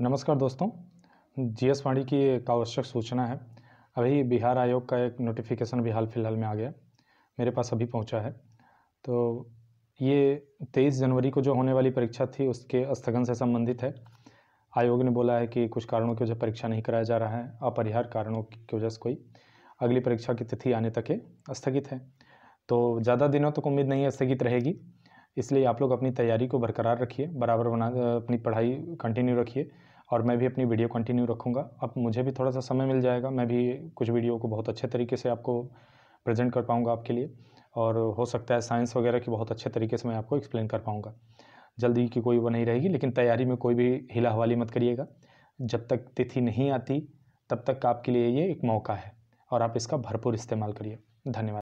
नमस्कार दोस्तों जीएस वाणी की एक आवश्यक सूचना है अभी बिहार आयोग का एक नोटिफिकेशन भी हाल फिलहाल में आ गया मेरे पास अभी पहुंचा है तो ये 23 जनवरी को जो होने वाली परीक्षा थी उसके स्थगन से संबंधित है आयोग ने बोला है कि कुछ कारणों की वजह परीक्षा नहीं कराया जा रहा है अपरिहार कारणों की वजह से कोई अगली परीक्षा की तिथि आने तक स्थगित है तो ज़्यादा दिनों तक तो उम्मीद नहीं है स्थगित रहेगी इसलिए आप लोग अपनी तैयारी को बरकरार रखिए बराबर बना अपनी पढ़ाई कंटिन्यू रखिए और मैं भी अपनी वीडियो कंटिन्यू रखूँगा अब मुझे भी थोड़ा सा समय मिल जाएगा मैं भी कुछ वीडियो को बहुत अच्छे तरीके से आपको प्रेजेंट कर पाऊँगा आपके लिए और हो सकता है साइंस वगैरह की बहुत अच्छे तरीके से मैं आपको एक्सप्लेन कर पाऊँगा जल्दी की कोई वो नहीं रहेगी लेकिन तैयारी में कोई भी हिला हवाली मत करिएगा जब तक तिथि नहीं आती तब तक आपके लिए ये एक मौका है और आप इसका भरपूर इस्तेमाल करिए धन्यवाद